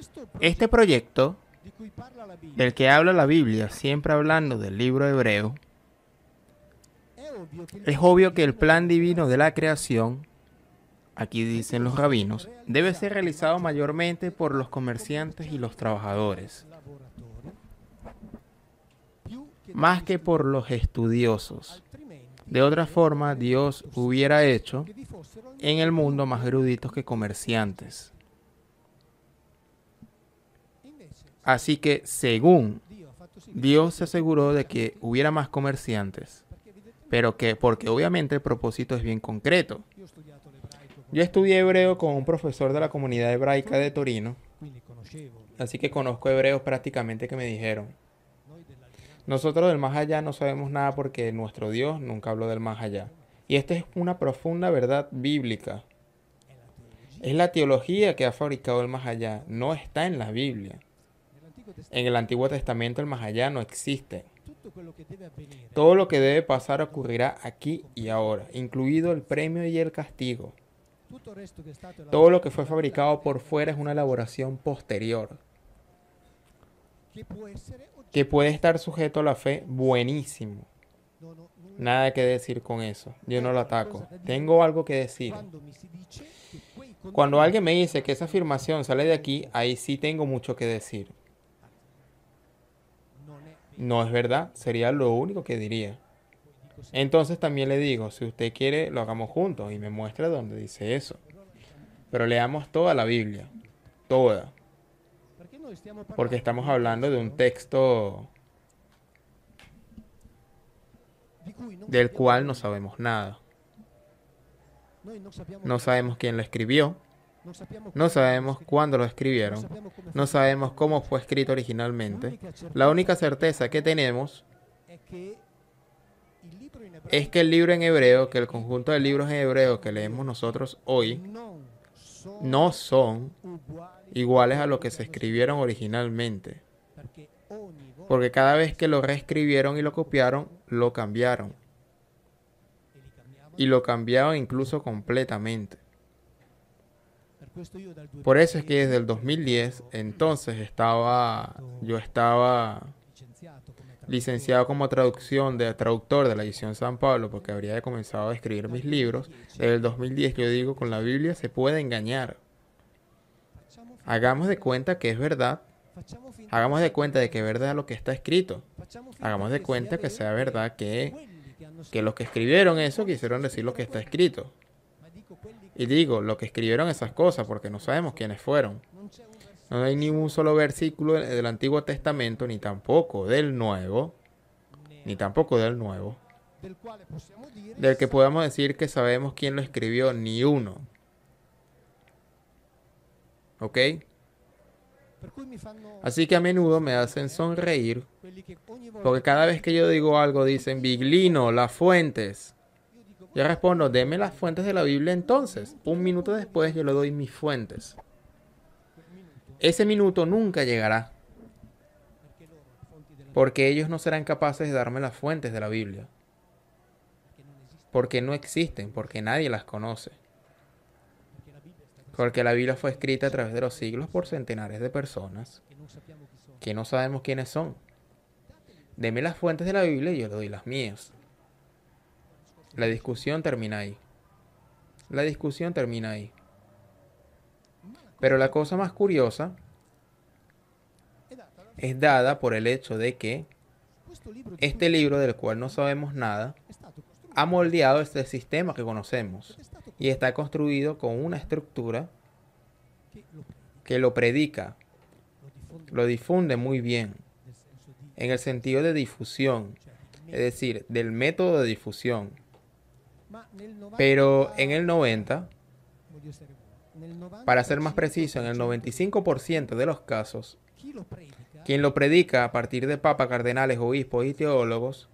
Este, este proyecto del que habla la Biblia, siempre hablando del libro hebreo, es obvio que el plan divino de la creación, aquí dicen los rabinos, debe ser realizado mayormente por los comerciantes y los trabajadores, más que por los estudiosos. De otra forma, Dios hubiera hecho en el mundo más eruditos que comerciantes. Así que según Dios se aseguró de que hubiera más comerciantes, pero que porque obviamente el propósito es bien concreto. Yo estudié hebreo con un profesor de la comunidad hebraica de Torino, así que conozco hebreos prácticamente que me dijeron. Nosotros del más allá no sabemos nada porque nuestro Dios nunca habló del más allá. Y esta es una profunda verdad bíblica. Es la teología que ha fabricado el más allá, no está en la Biblia. En el Antiguo Testamento el más allá no existe. Todo lo que debe pasar ocurrirá aquí y ahora, incluido el premio y el castigo. Todo lo que fue fabricado por fuera es una elaboración posterior que puede estar sujeto a la fe buenísimo. Nada que decir con eso. Yo no lo ataco. Tengo algo que decir. Cuando alguien me dice que esa afirmación sale de aquí, ahí sí tengo mucho que decir no es verdad, sería lo único que diría. Entonces también le digo, si usted quiere, lo hagamos juntos y me muestra dónde dice eso. Pero leamos toda la Biblia, toda. Porque estamos hablando de un texto del cual no sabemos nada. No sabemos quién lo escribió, no sabemos cuándo lo escribieron, no sabemos cómo fue escrito originalmente. La única certeza que tenemos es que el libro en hebreo, que el conjunto de libros en hebreo que leemos nosotros hoy, no son iguales a lo que se escribieron originalmente. Porque cada vez que lo reescribieron y lo copiaron, lo cambiaron. Y lo cambiaron incluso completamente. Por eso es que desde el 2010, entonces estaba, yo estaba licenciado como traducción de traductor de la edición San Pablo, porque habría comenzado a escribir mis libros. Desde el 2010 yo digo, con la Biblia se puede engañar. Hagamos de cuenta que es verdad. Hagamos de cuenta de que es verdad lo que está escrito. Hagamos de cuenta que sea verdad que, que los que escribieron eso quisieron decir lo que está escrito. Y digo, lo que escribieron esas cosas, porque no sabemos quiénes fueron. No hay ni un solo versículo del Antiguo Testamento, ni tampoco del Nuevo, ni tampoco del Nuevo, del que podamos decir que sabemos quién lo escribió, ni uno. ¿Ok? Así que a menudo me hacen sonreír, porque cada vez que yo digo algo dicen, Biglino, las fuentes. Yo respondo, deme las fuentes de la Biblia entonces. Un minuto después yo le doy mis fuentes. Ese minuto nunca llegará. Porque ellos no serán capaces de darme las fuentes de la Biblia. Porque no existen, porque nadie las conoce. Porque la Biblia fue escrita a través de los siglos por centenares de personas que no sabemos quiénes son. Deme las fuentes de la Biblia y yo le doy las mías. La discusión termina ahí. La discusión termina ahí. Pero la cosa más curiosa es dada por el hecho de que este libro del cual no sabemos nada ha moldeado este sistema que conocemos y está construido con una estructura que lo predica, lo difunde muy bien, en el sentido de difusión, es decir, del método de difusión. Pero en el 90, para ser más preciso, en el 95% de los casos, quien lo predica a partir de papas, cardenales, obispos y teólogos,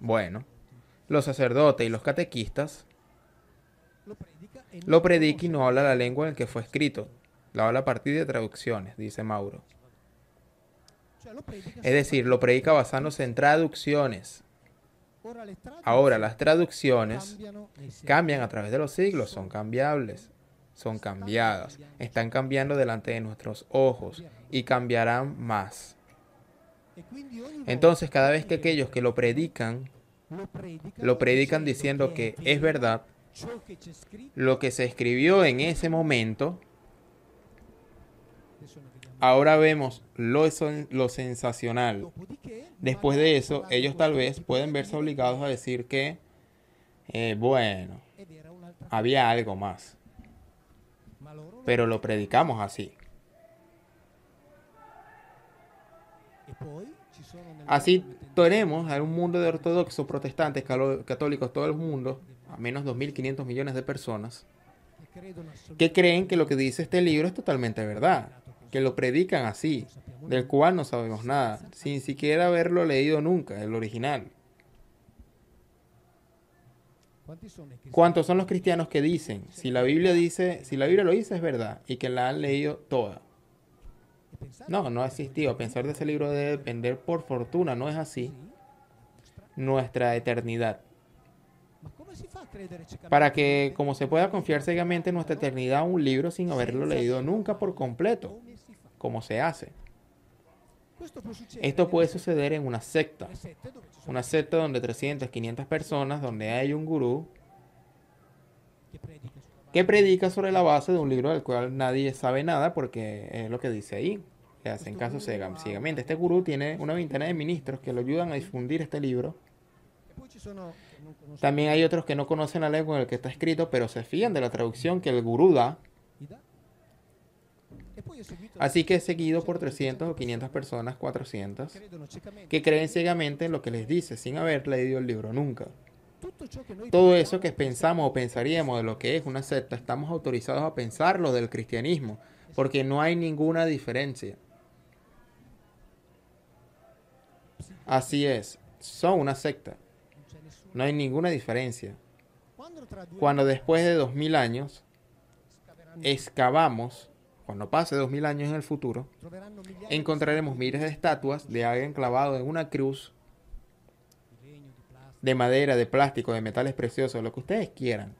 bueno, los sacerdotes y los catequistas, lo predica y no habla la lengua en que fue escrito, la habla a partir de traducciones, dice Mauro. Es decir, lo predica basándose en traducciones. Ahora, las traducciones cambian a través de los siglos, son cambiables, son cambiadas, están cambiando delante de nuestros ojos y cambiarán más. Entonces, cada vez que aquellos que lo predican, lo predican diciendo que es verdad, lo que se escribió en ese momento Ahora vemos lo, lo sensacional. Después de eso, ellos tal vez pueden verse obligados a decir que, eh, bueno, había algo más. Pero lo predicamos así. Así tenemos a un mundo de ortodoxos, protestantes, católicos, todo el mundo, a menos 2.500 millones de personas, que creen que lo que dice este libro es totalmente verdad que lo predican así, del cual no sabemos nada, sin siquiera haberlo leído nunca, el original. ¿Cuántos son los cristianos que dicen, si la Biblia dice, si la Biblia lo dice es verdad y que la han leído toda? No, no ha existido. Pensar de ese libro debe depender por fortuna, no es así. Nuestra eternidad. Para que, como se pueda confiar ciegamente en nuestra eternidad, un libro sin haberlo leído nunca por completo, cómo se hace. Esto puede suceder en una secta, una secta donde 300, 500 personas, donde hay un gurú que predica sobre la base de un libro del cual nadie sabe nada porque es lo que dice ahí. Le hacen caso ciegamente. Este gurú tiene una veintena de ministros que lo ayudan a difundir este libro. También hay otros que no conocen la lengua en la que está escrito, pero se fían de la traducción que el gurú da Así que es seguido por 300 o 500 personas, 400, que creen ciegamente en lo que les dice sin haber leído el libro nunca. Todo eso que pensamos o pensaríamos de lo que es una secta, estamos autorizados a pensarlo del cristianismo, porque no hay ninguna diferencia. Así es, son una secta. No hay ninguna diferencia. Cuando después de 2000 años excavamos cuando pase mil años en el futuro, encontraremos miles de estatuas de alguien clavado en una cruz de madera, de plástico, de metales preciosos, lo que ustedes quieran.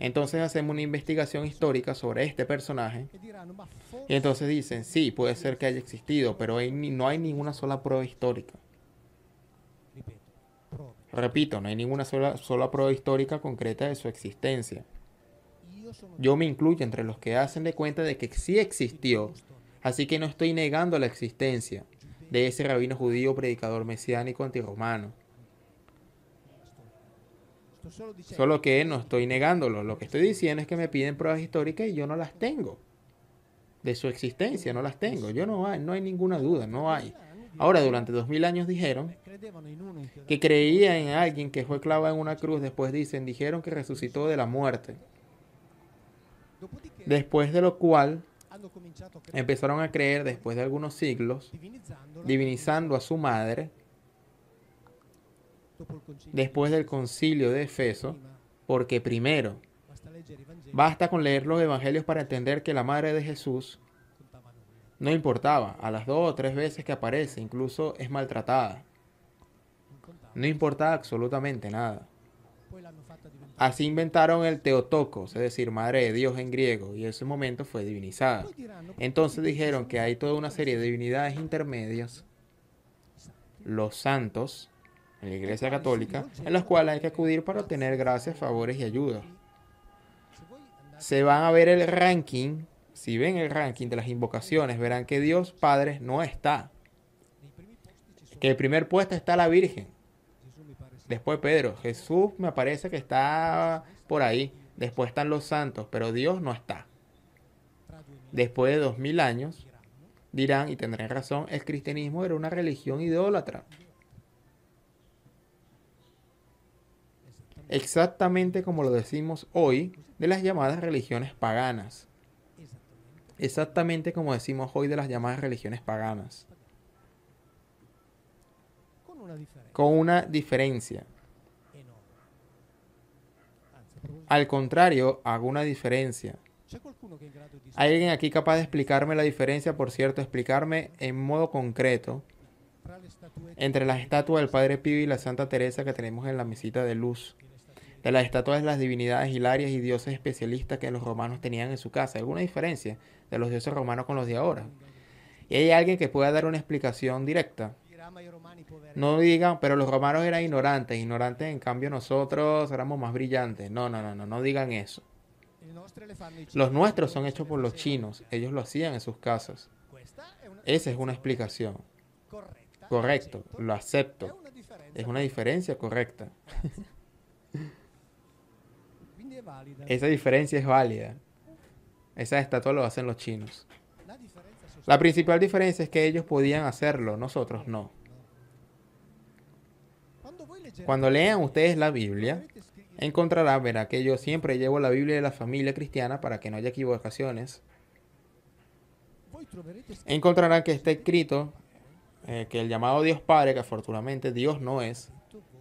Entonces hacemos una investigación histórica sobre este personaje. Y entonces dicen, sí, puede ser que haya existido, pero no hay ninguna sola prueba histórica. Repito, no hay ninguna sola prueba histórica concreta de su existencia. Yo me incluyo entre los que hacen de cuenta de que sí existió, así que no estoy negando la existencia de ese rabino judío predicador mesiánico antirromano. Solo que no estoy negándolo, lo que estoy diciendo es que me piden pruebas históricas y yo no las tengo. De su existencia no las tengo, yo no hay, no hay ninguna duda, no hay. Ahora, durante dos mil años dijeron que creían en alguien que fue clavado en una cruz, después dicen, dijeron que resucitó de la muerte. Después de lo cual empezaron a creer después de algunos siglos, divinizando a su madre, después del concilio de Efeso, porque primero, basta con leer los evangelios para entender que la madre de Jesús no importaba, a las dos o tres veces que aparece, incluso es maltratada. No importaba absolutamente nada. Pues Así inventaron el Teotocos, es decir, Madre de Dios en griego, y en ese momento fue divinizada. Entonces dijeron que hay toda una serie de divinidades intermedias, los santos, en la Iglesia Católica, en las cuales hay que acudir para obtener gracias, favores y ayuda. Se van a ver el ranking, si ven el ranking de las invocaciones, verán que Dios Padre no está. Que el primer puesto está la Virgen. Después Pedro, Jesús me parece que está por ahí. Después están los santos, pero Dios no está. Después de dos mil años, dirán, y tendrán razón, el cristianismo era una religión idólatra. Exactamente como lo decimos hoy de las llamadas religiones paganas. Exactamente como decimos hoy de las llamadas religiones paganas. Con una diferencia. Al contrario, hago una diferencia. ¿Hay alguien aquí capaz de explicarme la diferencia, por cierto, explicarme en modo concreto entre las estatuas del Padre Pío y la Santa Teresa que tenemos en la misita de luz? De las estatuas de las divinidades hilarias y dioses especialistas que los romanos tenían en su casa. ¿Alguna diferencia de los dioses romanos con los de ahora? ¿Y hay alguien que pueda dar una explicación directa? No digan, pero los romanos eran ignorantes, ignorantes en cambio nosotros éramos más brillantes. No, no, no, no, no digan eso. Los nuestros son hechos por los chinos, ellos lo hacían en sus casas. Esa es una explicación. Correcto, lo acepto. Es una diferencia correcta. Esa diferencia es válida. Esa estatua lo hacen los chinos. La principal diferencia es que ellos podían hacerlo, nosotros no. Cuando lean ustedes la Biblia, encontrarán, verá que yo siempre llevo la Biblia de la familia cristiana para que no haya equivocaciones. Encontrarán que está escrito eh, que el llamado Dios Padre, que afortunadamente Dios no es,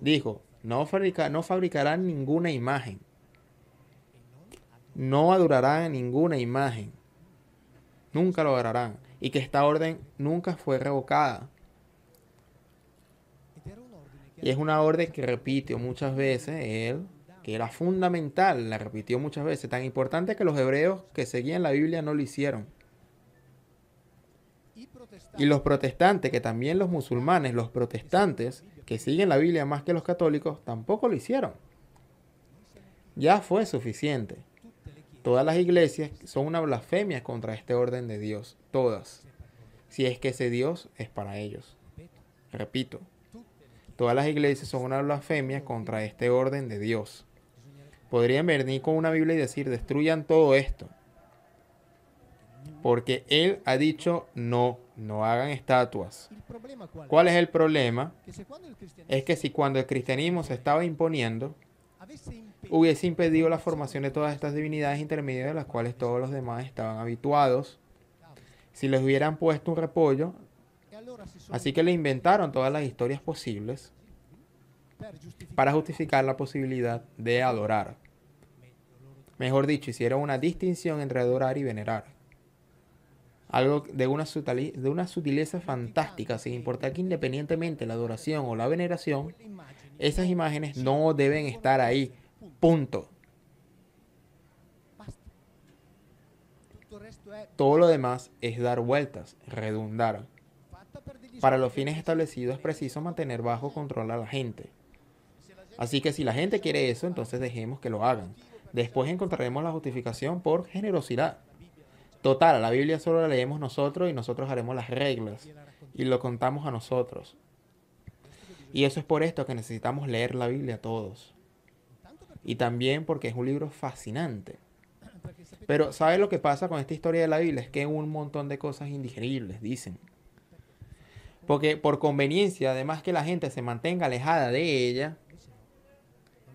dijo, no, fabrica, no fabricarán ninguna imagen. No adorarán ninguna imagen. Nunca lo adorarán y que esta orden nunca fue revocada. Y es una orden que repitió muchas veces él, que era fundamental, la repitió muchas veces, tan importante que los hebreos que seguían la Biblia no lo hicieron. Y los protestantes, que también los musulmanes, los protestantes, que siguen la Biblia más que los católicos, tampoco lo hicieron. Ya fue suficiente. Todas las iglesias son una blasfemia contra este orden de Dios, todas, si es que ese Dios es para ellos. Repito, todas las iglesias son una blasfemia contra este orden de Dios. Podrían venir con una Biblia y decir, destruyan todo esto. Porque Él ha dicho, no, no hagan estatuas. ¿Cuál es el problema? Es que si cuando el cristianismo se estaba imponiendo, hubiese impedido la formación de todas estas divinidades intermedias de las cuales todos los demás estaban habituados, si les hubieran puesto un repollo, así que le inventaron todas las historias posibles para justificar la posibilidad de adorar. Mejor dicho, hicieron una distinción entre adorar y venerar algo de una, sutileza, fantástica, sin importar que independientemente la adoración o la veneración, esas imágenes no deben estar ahí. Punto. Todo lo demás es dar vueltas, redundar. Para los fines establecidos es preciso mantener bajo control a la gente. Así que si la gente quiere eso, entonces dejemos que lo hagan. Después encontraremos la justificación por generosidad. Total, la Biblia solo la leemos nosotros y nosotros haremos las reglas y lo contamos a nosotros. Y eso es por esto que necesitamos leer la Biblia a todos. Y también porque es un libro fascinante. Pero ¿sabes lo que pasa con esta historia de la Biblia? Es que un montón de cosas indigeribles, dicen. Porque por conveniencia, además que la gente se mantenga alejada de ella,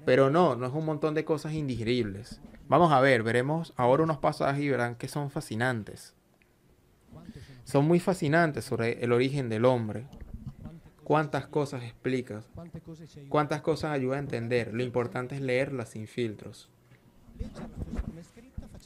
pero no, no es un montón de cosas indigeribles. Vamos a ver, veremos ahora unos pasajes y verán que son fascinantes. Son muy fascinantes sobre el origen del hombre. Cuántas cosas explicas, cuántas cosas ayuda a entender. Lo importante es leerlas sin filtros.